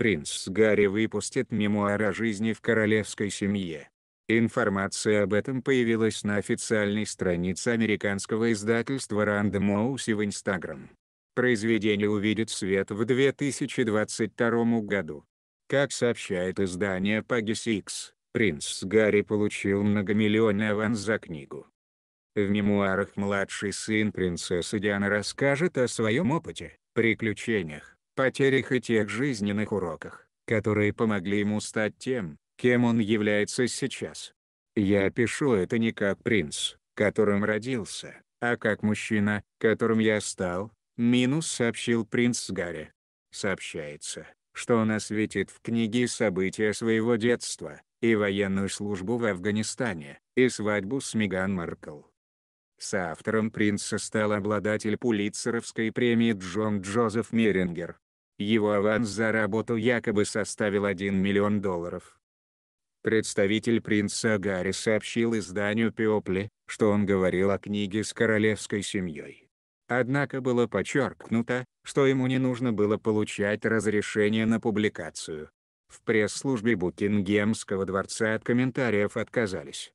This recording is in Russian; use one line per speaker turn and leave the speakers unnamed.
принц Гарри выпустит мемуар о жизни в королевской семье. Информация об этом появилась на официальной странице американского издательства Random House в Instagram. Произведение увидит свет в 2022 году. Как сообщает издание Pagi6, принц Гарри получил многомиллионный аванс за книгу. В мемуарах младший сын принцессы Дианы расскажет о своем опыте, приключениях потерях и тех жизненных уроках, которые помогли ему стать тем, кем он является сейчас. Я пишу это не как принц, которым родился, а как мужчина, которым я стал, минус сообщил принц Гарри. Сообщается, что он осветит в книге события своего детства, и военную службу в Афганистане, и свадьбу с Меган Маркл. Соавтором принца стал обладатель Пулитцеровской премии Джон Джозеф Мерингер, его аванс за работу якобы составил 1 миллион долларов. Представитель принца Гарри сообщил изданию Пиопли, что он говорил о книге с королевской семьей. Однако было подчеркнуто, что ему не нужно было получать разрешение на
публикацию. В пресс-службе Букингемского дворца от комментариев отказались.